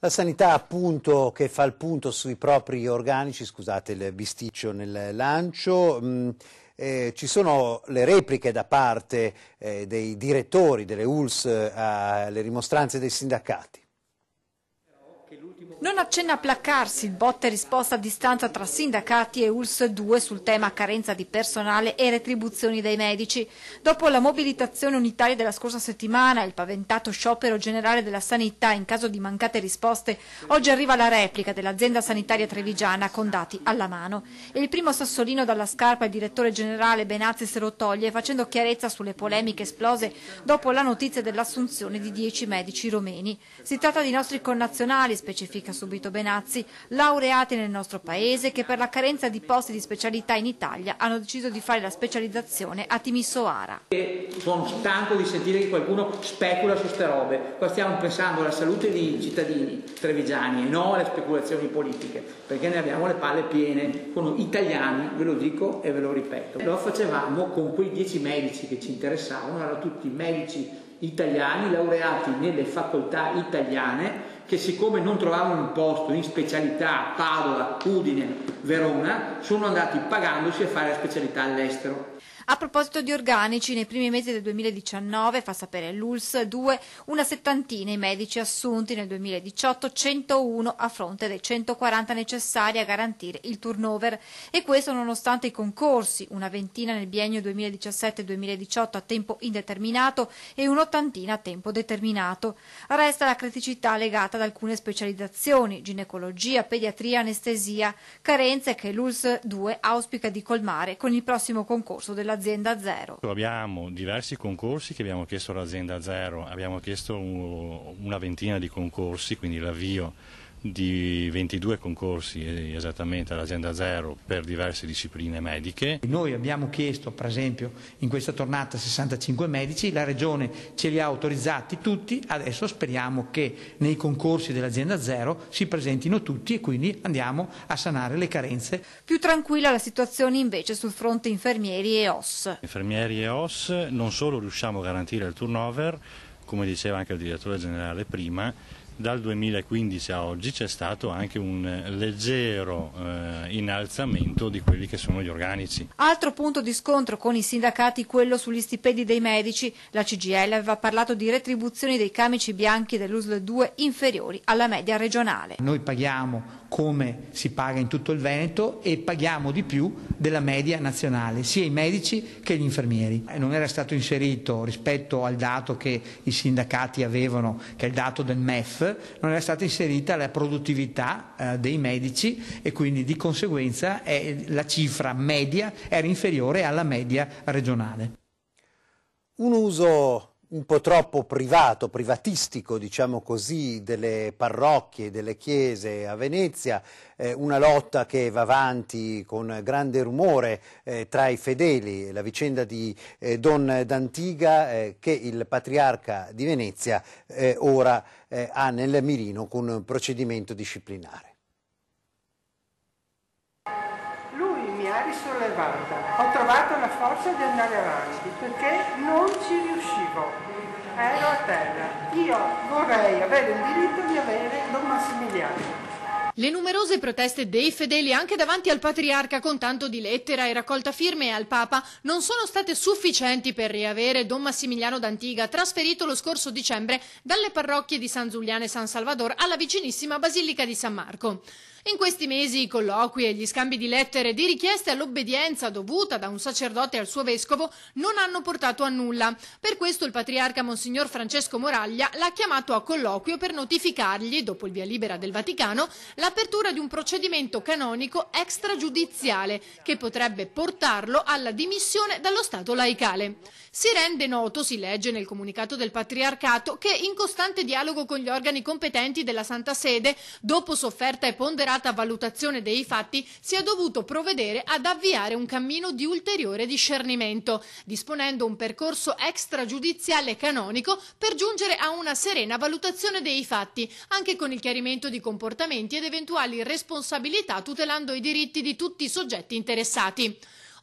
La sanità appunto che fa il punto sui propri organici, scusate il bisticcio nel lancio, mh, mm, eh, ci sono le repliche da parte eh, dei direttori delle ULS eh, alle rimostranze dei sindacati. Non accenna a placarsi il botte risposta a distanza tra sindacati e ULS 2 sul tema carenza di personale e retribuzioni dei medici. Dopo la mobilitazione unitaria della scorsa settimana e il paventato sciopero generale della sanità in caso di mancate risposte, oggi arriva la replica dell'azienda sanitaria trevigiana con dati alla mano. E il primo sassolino dalla scarpa il direttore generale Benazzi se lo toglie facendo chiarezza sulle polemiche esplose dopo la notizia dell'assunzione di 10 medici romeni. Si tratta di nostri connazionali, specificamente che ha subito Benazzi, laureati nel nostro paese che per la carenza di posti di specialità in Italia hanno deciso di fare la specializzazione a Timisoara. Sono stanco di sentire che qualcuno specula su queste robe, qua stiamo pensando alla salute dei cittadini trevigiani e non alle speculazioni politiche, perché ne abbiamo le palle piene, sono italiani, ve lo dico e ve lo ripeto. Lo facevamo con quei dieci medici che ci interessavano, erano tutti medici italiani laureati nelle facoltà italiane che siccome non trovavano un posto in specialità a Padova, Udine, Verona, sono andati pagandosi a fare la specialità all'estero. A proposito di organici, nei primi mesi del 2019, fa sapere l'ULS 2, una settantina i medici assunti nel 2018, 101 a fronte dei 140 necessari a garantire il turnover. E questo nonostante i concorsi, una ventina nel biennio 2017-2018 a tempo indeterminato e un'ottantina a tempo determinato. Resta la criticità legata ad alcune specializzazioni, ginecologia, pediatria, anestesia, carenze che l'ULS 2 auspica di colmare con il prossimo concorso della all'azienda zero? Abbiamo diversi concorsi che abbiamo chiesto all'azienda zero, abbiamo chiesto una ventina di concorsi, quindi l'avvio di 22 concorsi eh, esattamente all'azienda zero per diverse discipline mediche. Noi abbiamo chiesto per esempio in questa tornata 65 medici, la Regione ce li ha autorizzati tutti, adesso speriamo che nei concorsi dell'azienda zero si presentino tutti e quindi andiamo a sanare le carenze. Più tranquilla la situazione invece sul fronte infermieri e OS. Infermieri e OS non solo riusciamo a garantire il turnover, come diceva anche il direttore generale prima, dal 2015 a oggi c'è stato anche un leggero eh, innalzamento di quelli che sono gli organici. Altro punto di scontro con i sindacati quello sugli stipendi dei medici. La CGL aveva parlato di retribuzioni dei camici bianchi dell'USL 2 inferiori alla media regionale. Noi paghiamo come si paga in tutto il Veneto e paghiamo di più della media nazionale, sia i medici che gli infermieri. Non era stato inserito rispetto al dato che i sindacati avevano, che è il dato del MEF, non era stata inserita la produttività eh, dei medici e quindi di conseguenza eh, la cifra media era inferiore alla media regionale. Un uso un po' troppo privato, privatistico, diciamo così, delle parrocchie, delle chiese a Venezia, eh, una lotta che va avanti con grande rumore eh, tra i fedeli, la vicenda di eh, Don Dantiga eh, che il patriarca di Venezia eh, ora eh, ha nel mirino con un procedimento disciplinare. Lui mi ha risollevata, trovato la forza di andare avanti perché non ci riuscivo, ero a terra. Io vorrei avere il diritto di avere Don Massimiliano. Le numerose proteste dei fedeli anche davanti al patriarca con tanto di lettera e raccolta firme al Papa non sono state sufficienti per riavere Don Massimiliano d'Antiga, trasferito lo scorso dicembre dalle parrocchie di San Giuliano e San Salvador alla vicinissima Basilica di San Marco. In questi mesi i colloqui e gli scambi di lettere di richieste all'obbedienza dovuta da un sacerdote al suo vescovo non hanno portato a nulla. Per questo il patriarca Monsignor Francesco Moraglia l'ha chiamato a colloquio per notificargli, dopo il via libera del Vaticano, l'apertura di un procedimento canonico extragiudiziale che potrebbe portarlo alla dimissione dallo Stato laicale. Si rende noto, si legge nel comunicato del patriarcato, che in costante dialogo con gli organi competenti della Santa Sede, dopo sofferta e ponderata accurata valutazione dei fatti si è dovuto provvedere ad avviare un cammino di ulteriore discernimento, disponendo un percorso extragiudiziale canonico per giungere a una serena valutazione dei fatti, anche con il chiarimento di comportamenti ed eventuali responsabilità tutelando i diritti di tutti i soggetti interessati.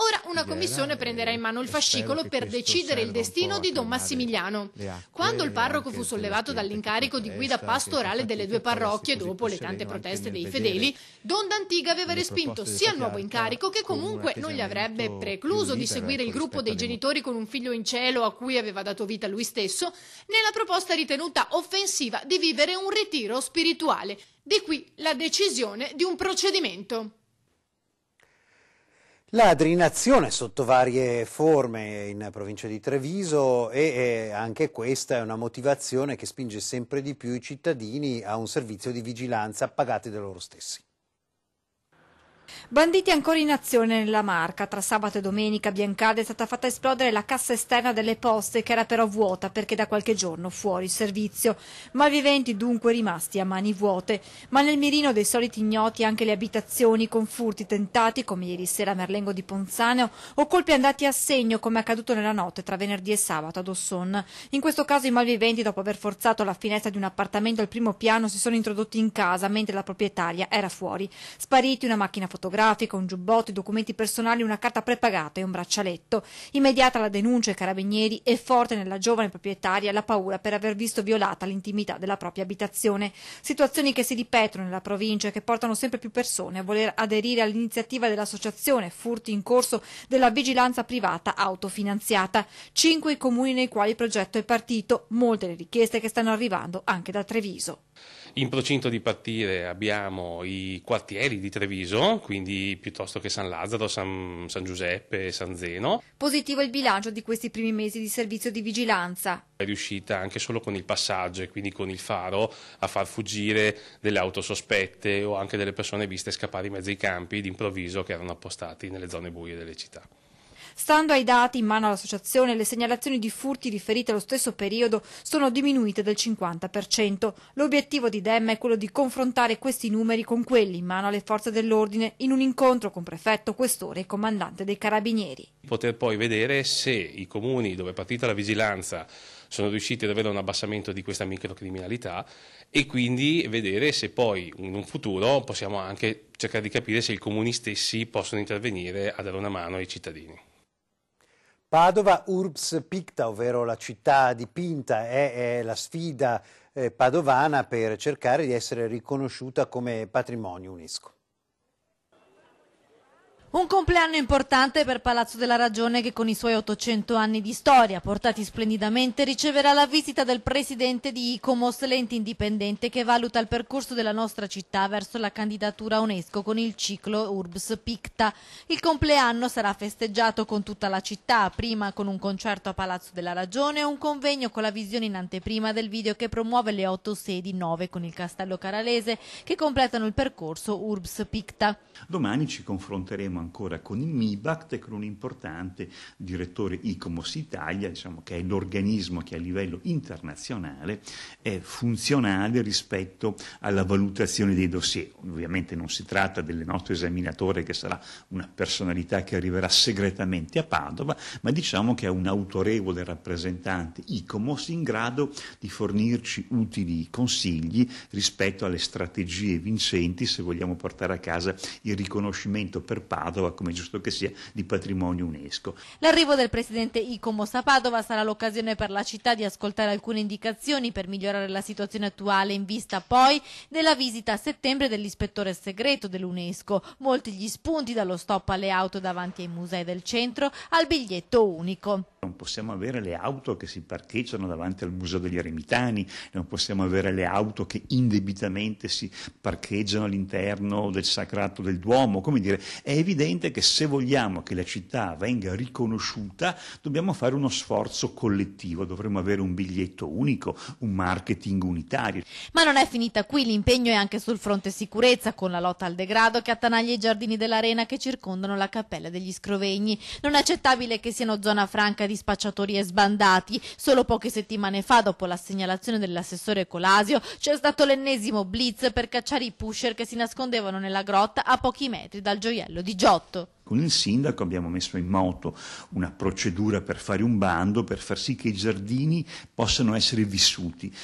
Ora una commissione prenderà in mano il fascicolo per decidere il destino di Don Massimiliano. Quando il parroco fu sollevato dall'incarico di guida pastorale delle due parrocchie dopo le tante proteste dei fedeli, Don D'Antiga aveva respinto sia il nuovo incarico che comunque non gli avrebbe precluso di seguire il gruppo dei genitori con un figlio in cielo a cui aveva dato vita lui stesso, nella proposta ritenuta offensiva di vivere un ritiro spirituale. Di qui la decisione di un procedimento. La drinazione sotto varie forme in provincia di Treviso e anche questa è una motivazione che spinge sempre di più i cittadini a un servizio di vigilanza pagati da loro stessi. Banditi ancora in azione nella Marca. Tra sabato e domenica a Biancade è stata fatta esplodere la cassa esterna delle poste che era però vuota perché da qualche giorno fuori servizio. Malviventi dunque rimasti a mani vuote. Ma nel mirino dei soliti ignoti anche le abitazioni con furti tentati come ieri sera a Merlengo di Ponzaneo o colpi andati a segno come accaduto nella notte tra venerdì e sabato ad Osson. In questo caso i malviventi dopo aver forzato la finestra di un appartamento al primo piano si sono introdotti in casa mentre la proprietaria era fuori. Spariti una macchina fotografica fotografica, un giubbotto, i documenti personali, una carta prepagata e un braccialetto. Immediata la denuncia ai carabinieri e forte nella giovane proprietaria la paura per aver visto violata l'intimità della propria abitazione. Situazioni che si ripetono nella provincia e che portano sempre più persone a voler aderire all'iniziativa dell'associazione Furti in corso della vigilanza privata autofinanziata. Cinque i comuni nei quali il progetto è partito, molte le richieste che stanno arrivando anche da Treviso. In procinto di partire abbiamo i quartieri di Treviso, quindi piuttosto che San Lazzaro, San, San Giuseppe, San Zeno. Positivo il bilancio di questi primi mesi di servizio di vigilanza. È riuscita anche solo con il passaggio e quindi con il faro a far fuggire delle auto sospette o anche delle persone viste scappare in mezzo ai campi d'improvviso che erano appostati nelle zone buie delle città. Stando ai dati in mano all'associazione, le segnalazioni di furti riferite allo stesso periodo sono diminuite del 50%. L'obiettivo di Dem è quello di confrontare questi numeri con quelli in mano alle forze dell'ordine in un incontro con prefetto, questore e comandante dei carabinieri. Poter poi vedere se i comuni dove è partita la vigilanza sono riusciti ad avere un abbassamento di questa microcriminalità e quindi vedere se poi in un futuro possiamo anche cercare di capire se i comuni stessi possono intervenire a dare una mano ai cittadini. Padova Urbs Picta, ovvero la città dipinta, è, è la sfida eh, padovana per cercare di essere riconosciuta come patrimonio UNESCO. Un compleanno importante per Palazzo della Ragione che con i suoi 800 anni di storia portati splendidamente riceverà la visita del presidente di ICOMOS, l'ente indipendente che valuta il percorso della nostra città verso la candidatura UNESCO con il ciclo URBS Picta. Il compleanno sarà festeggiato con tutta la città, prima con un concerto a Palazzo della Ragione e un convegno con la visione in anteprima del video che promuove le 8 sedi 9 con il Castello Caralese che completano il percorso URBS Picta. Domani ci confronteremo lavoriamo ancora con il MIBACT e con un importante direttore ICOMOS Italia, diciamo, che è l'organismo che a livello internazionale è funzionale rispetto alla valutazione dei dossier. Ovviamente non si tratta del nostro esaminatore che sarà una personalità che arriverà segretamente a Padova, ma diciamo che è un autorevole rappresentante ICOMOS in grado di fornirci utili consigli rispetto alle strategie vincenti se vogliamo portare a casa il riconoscimento per Padova Padova, come giusto che sia, di patrimonio UNESCO. L'arrivo del presidente Icomos a Padova sarà l'occasione per la città di ascoltare alcune indicazioni per migliorare la situazione attuale, in vista poi della visita a settembre dell'ispettore segreto dell'UNESCO. Molti gli spunti dallo stop alle auto davanti ai musei del centro al biglietto unico. Non possiamo avere le auto che si parcheggiano davanti al Museo degli Eremitani, non possiamo avere le auto che indebitamente si parcheggiano all'interno del Sacrato del Duomo, come dire, è evidente evidente che se vogliamo che la città venga riconosciuta dobbiamo fare uno sforzo collettivo, dovremmo avere un biglietto unico, un marketing unitario. Ma non è finita qui, l'impegno è anche sul fronte sicurezza con la lotta al degrado che attanaglia i giardini dell'arena che circondano la cappella degli Scrovegni. Non è accettabile che siano zona franca di spacciatori e sbandati. Solo poche settimane fa, dopo la segnalazione dell'assessore Colasio, c'è stato l'ennesimo blitz per cacciare i pusher che si nascondevano nella grotta a pochi metri dal gioiello di Giorgio. 2018. Con il sindaco abbiamo messo in moto una procedura per fare un bando, per far sì che i giardini possano essere vissuti.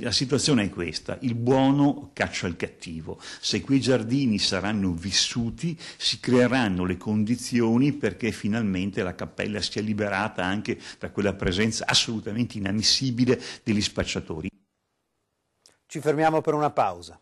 La situazione è questa, il buono caccia il cattivo. Se quei giardini saranno vissuti si creeranno le condizioni perché finalmente la cappella sia liberata anche da quella presenza assolutamente inammissibile degli spacciatori. Ci fermiamo per una pausa.